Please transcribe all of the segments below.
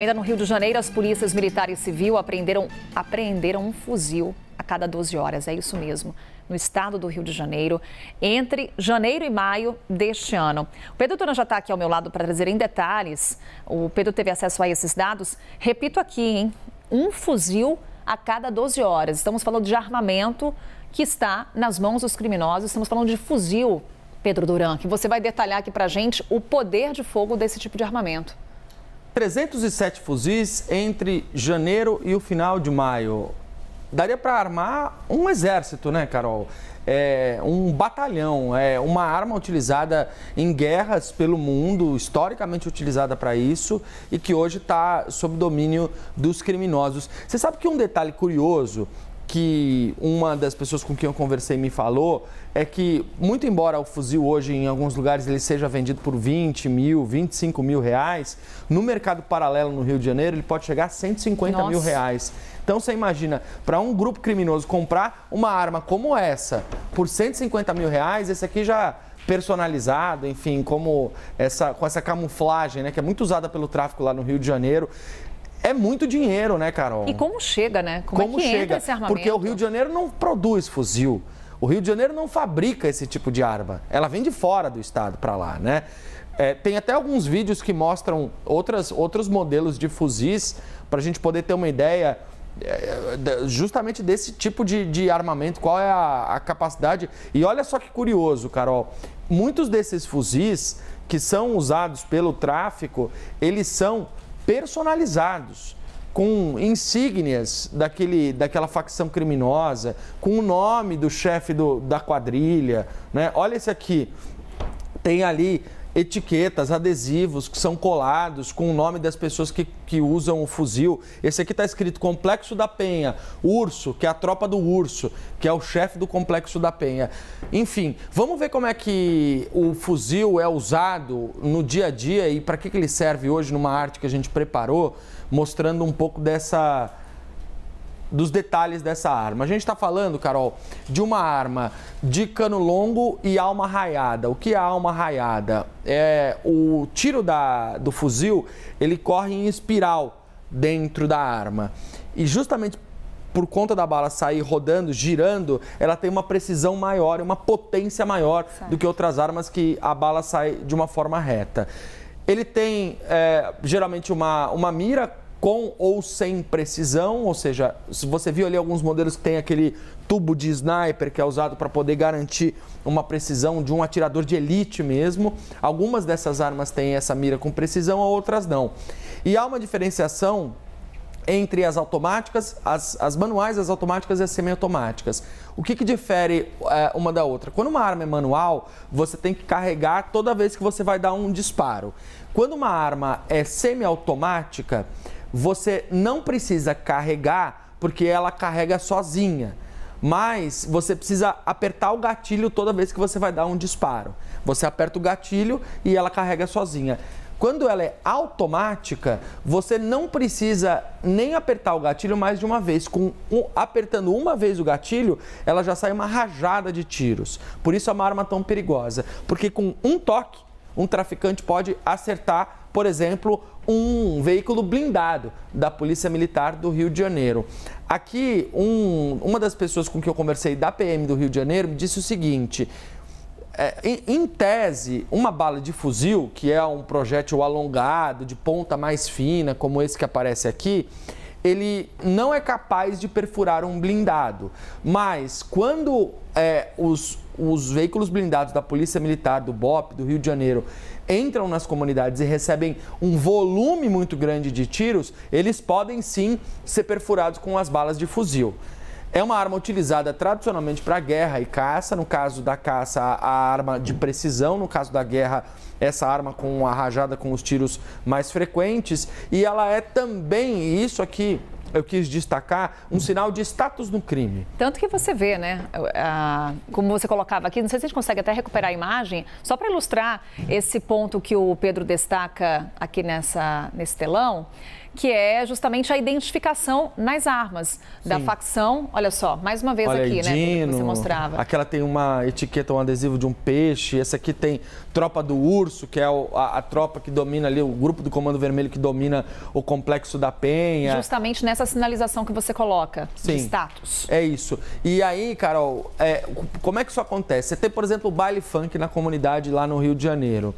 Ainda no Rio de Janeiro, as polícias militares e civil apreenderam, apreenderam um fuzil a cada 12 horas, é isso mesmo, no estado do Rio de Janeiro, entre janeiro e maio deste ano. O Pedro Duran já está aqui ao meu lado para trazer em detalhes. O Pedro teve acesso a esses dados. Repito aqui, hein? Um fuzil a cada 12 horas. Estamos falando de armamento que está nas mãos dos criminosos, estamos falando de fuzil, Pedro Duran, que você vai detalhar aqui para a gente o poder de fogo desse tipo de armamento. 307 fuzis entre janeiro e o final de maio. Daria para armar um exército, né, Carol? É, um batalhão, é uma arma utilizada em guerras pelo mundo, historicamente utilizada para isso e que hoje está sob domínio dos criminosos. Você sabe que um detalhe curioso que uma das pessoas com quem eu conversei me falou é que, muito embora o fuzil hoje em alguns lugares ele seja vendido por 20 mil, 25 mil reais, no mercado paralelo no Rio de Janeiro ele pode chegar a 150 Nossa. mil reais. Então você imagina, para um grupo criminoso comprar uma arma como essa por 150 mil reais, esse aqui já personalizado, enfim, como essa, com essa camuflagem, né, que é muito usada pelo tráfico lá no Rio de Janeiro. É muito dinheiro, né, Carol? E como chega, né? Como, é como é que chega? entra esse armamento? Porque o Rio de Janeiro não produz fuzil. O Rio de Janeiro não fabrica esse tipo de arma. Ela vem de fora do estado para lá, né? É, tem até alguns vídeos que mostram outras, outros modelos de fuzis para a gente poder ter uma ideia é, justamente desse tipo de, de armamento, qual é a, a, capacidade. E olha só que curioso, Carol. Muitos desses fuzis que são usados pelo tráfico, eles são personalizados, com insígnias daquele, daquela facção criminosa, com o nome do chefe da quadrilha. Né? Olha esse aqui. Tem ali etiquetas, adesivos que são colados com o nome das pessoas que, que usam o fuzil. Esse aqui está escrito Complexo da Penha, Urso, que é a tropa do Urso, que é o chefe do Complexo da Penha. Enfim, vamos ver como é que o fuzil é usado no dia a dia e para que, que ele serve hoje numa arte que a gente preparou, mostrando um pouco dessa dos detalhes dessa arma. A gente está falando, Carol, de uma arma de cano longo e alma raiada. O que é alma raiada? É o tiro da, do fuzil, ele corre em espiral dentro da arma. E justamente por conta da bala sair rodando, girando, ela tem uma precisão maior, uma potência maior certo. do que outras armas que a bala sai de uma forma reta. Ele tem é, geralmente uma, uma mira com ou sem precisão, ou seja, se você viu ali alguns modelos que tem aquele tubo de sniper que é usado para poder garantir uma precisão de um atirador de elite mesmo. Algumas dessas armas têm essa mira com precisão, outras não. E há uma diferenciação entre as automáticas, as, as manuais, as automáticas e as semiautomáticas. O que, que difere é, uma da outra? Quando uma arma é manual, você tem que carregar toda vez que você vai dar um disparo. Quando uma arma é semiautomática, automática você não precisa carregar porque ela carrega sozinha. Mas você precisa apertar o gatilho toda vez que você vai dar um disparo. Você aperta o gatilho e ela carrega sozinha. Quando ela é automática, você não precisa nem apertar o gatilho mais de uma vez. Com um, apertando uma vez o gatilho, ela já sai uma rajada de tiros. Por isso é uma arma tão perigosa, porque com um toque um traficante pode acertar por exemplo, um veículo blindado da Polícia Militar do Rio de Janeiro. Aqui, um, uma das pessoas com que eu conversei da PM do Rio de Janeiro me disse o seguinte. É, em, em, tese, uma bala de fuzil, que é um projétil alongado, de ponta mais fina, como esse que aparece aqui, ele não é capaz de perfurar um blindado. Mas quando é, os, os veículos blindados da Polícia Militar, do BOP, do Rio de Janeiro, entram nas comunidades e recebem um volume muito grande de tiros, eles podem sim ser perfurados com as balas de fuzil. É uma arma utilizada tradicionalmente para guerra e caça. No caso da caça, a arma de precisão. No caso da guerra, essa arma com a rajada com os tiros mais frequentes. E ela é também, e isso aqui eu quis destacar, um sinal de status no crime. Tanto que você vê, né? Ah, como você colocava aqui, não sei se a gente consegue até recuperar a imagem, só para ilustrar esse ponto que o Pedro destaca aqui nessa, nesse telão que é justamente a identificação nas armas Sim. da facção. Olha só, mais uma vez Olha aqui, aí, né? Dino, que você mostrava. Aquela tem uma etiqueta, um adesivo de um peixe. Essa aqui tem tropa do urso, que é a, a tropa que domina ali, o grupo do Comando Vermelho que domina o complexo da Penha. Justamente nessa sinalização que você coloca Sim. de status. É isso. E aí, Carol, é, como é que isso acontece? Você tem, por exemplo, o baile funk na comunidade lá no Rio de Janeiro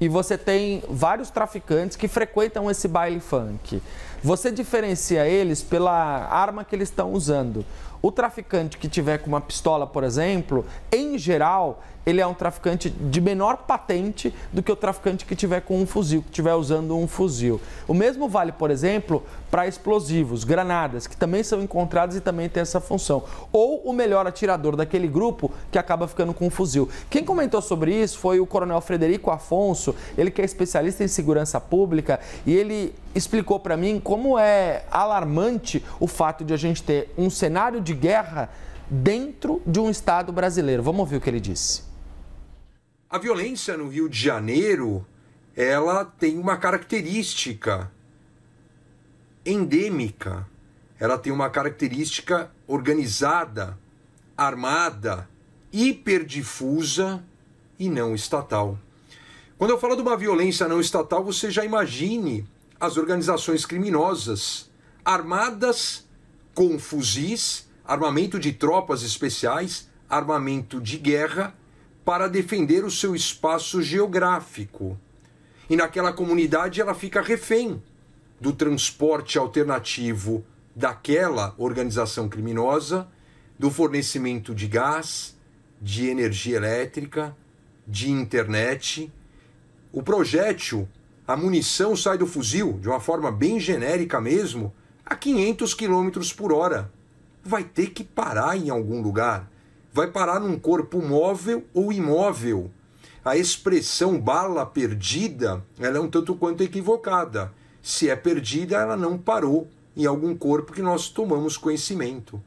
e você tem vários traficantes que frequentam esse baile funk. Você diferencia eles pela arma que eles estão usando. O traficante que tiver com uma pistola, por exemplo, em geral, ele é um traficante de menor patente do que o traficante que tiver com um fuzil, que tiver usando um fuzil. O mesmo vale, por exemplo, para explosivos, granadas, que também são encontradas e também tem essa função. Ou o melhor atirador daquele grupo que acaba ficando com um fuzil. Quem comentou sobre isso foi o coronel Frederico Afonso, ele que é especialista em segurança pública e ele explicou para mim como é alarmante o fato de a gente ter um cenário de guerra dentro de um Estado brasileiro. Vamos ouvir o que ele disse. A violência no Rio de Janeiro, ela tem uma característica endêmica. Ela tem uma característica organizada, armada, hiperdifusa e não estatal. Quando eu falo de uma violência não estatal, você já imagine as organizações criminosas armadas com fuzis, armamento de tropas especiais, armamento de guerra para defender o seu espaço geográfico. E naquela comunidade ela fica refém do transporte alternativo daquela organização criminosa, do fornecimento de gás, de energia elétrica, de internet. O projétil a munição sai do fuzil, de uma forma bem genérica mesmo, a 500 km por hora. Vai ter que parar em algum lugar. Vai parar num corpo móvel ou imóvel. A expressão bala perdida ela é um tanto quanto equivocada. Se é perdida, ela não parou em algum corpo que nós tomamos conhecimento.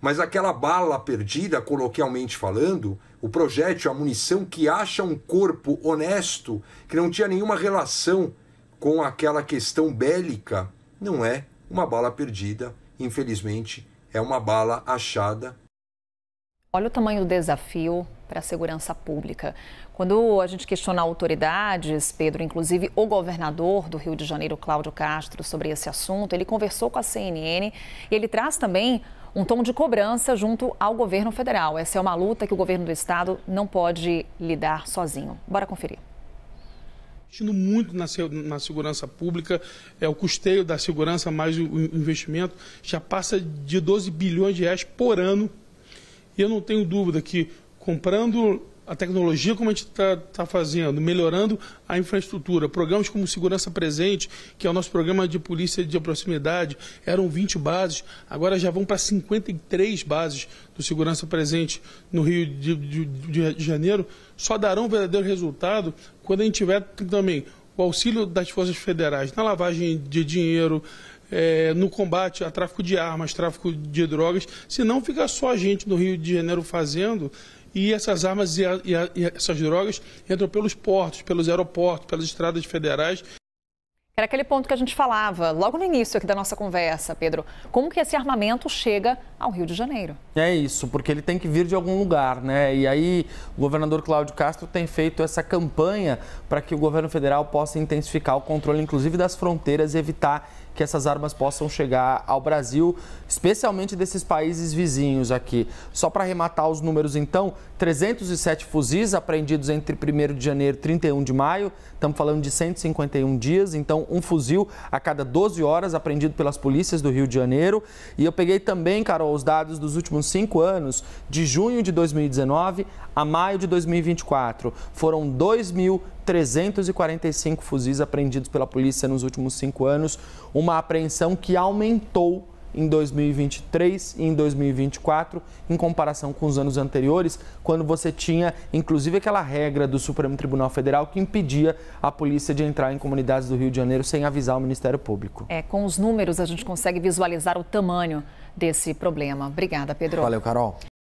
Mas aquela bala perdida, coloquialmente falando, o projétil, a munição que acha um corpo honesto, que não tinha nenhuma relação com aquela questão bélica, não é uma bala perdida, infelizmente, é uma bala achada Olha o tamanho do desafio para a segurança pública. Quando a gente questiona autoridades, Pedro, inclusive o governador do Rio de Janeiro, Cláudio Castro, sobre esse assunto, ele conversou com a CNN e ele traz também um tom de cobrança junto ao governo federal. Essa é uma luta que o governo do estado não pode lidar sozinho. Bora conferir investindo muito na, na, segurança pública, é o custeio da segurança mais o, o investimento já passa de 12 bilhões de reais por ano e eu não tenho dúvida que comprando a tecnologia como a gente está tá fazendo, melhorando a infraestrutura. Programas como Segurança Presente, que é o nosso programa de polícia de proximidade, eram 20 bases, agora já vão para 53 bases do Segurança Presente no Rio de, de, de Janeiro. Só darão verdadeiro resultado quando a gente tiver também o auxílio das forças federais na lavagem de dinheiro, é, no combate a tráfico de armas, tráfico de drogas, se não fica só a gente no Rio de Janeiro fazendo e essas armas e, a, e, a, e, essas drogas entram pelos portos, pelos aeroportos, pelas estradas federais era aquele ponto que a gente falava logo no início aqui da nossa conversa, Pedro. Como que esse armamento chega ao Rio de Janeiro? É isso, porque ele tem que vir de algum lugar, né? E aí o governador Cláudio Castro tem feito essa campanha para que o governo federal possa intensificar o controle, inclusive das fronteiras, e evitar que essas armas possam chegar ao Brasil, especialmente desses países vizinhos aqui. Só para arrematar os números, então, 307 fuzis apreendidos entre 1 de janeiro e 31 de maio, estamos falando de 151 dias, então um fuzil a cada 12 horas, apreendido pelas polícias do Rio de Janeiro. E eu peguei também, Carol, os dados dos últimos cinco anos, de junho de 2019 a maio de 2024. Foram 2.345 fuzis apreendidos pela polícia nos últimos cinco anos, uma apreensão que aumentou em 2023 e em 2024, em comparação com os anos anteriores, quando você tinha inclusive aquela regra do Supremo Tribunal Federal que impedia a polícia de entrar em comunidades do Rio de Janeiro sem avisar o Ministério Público. É, com os números a gente consegue visualizar o tamanho desse problema. Obrigada, Pedro. Valeu, Carol.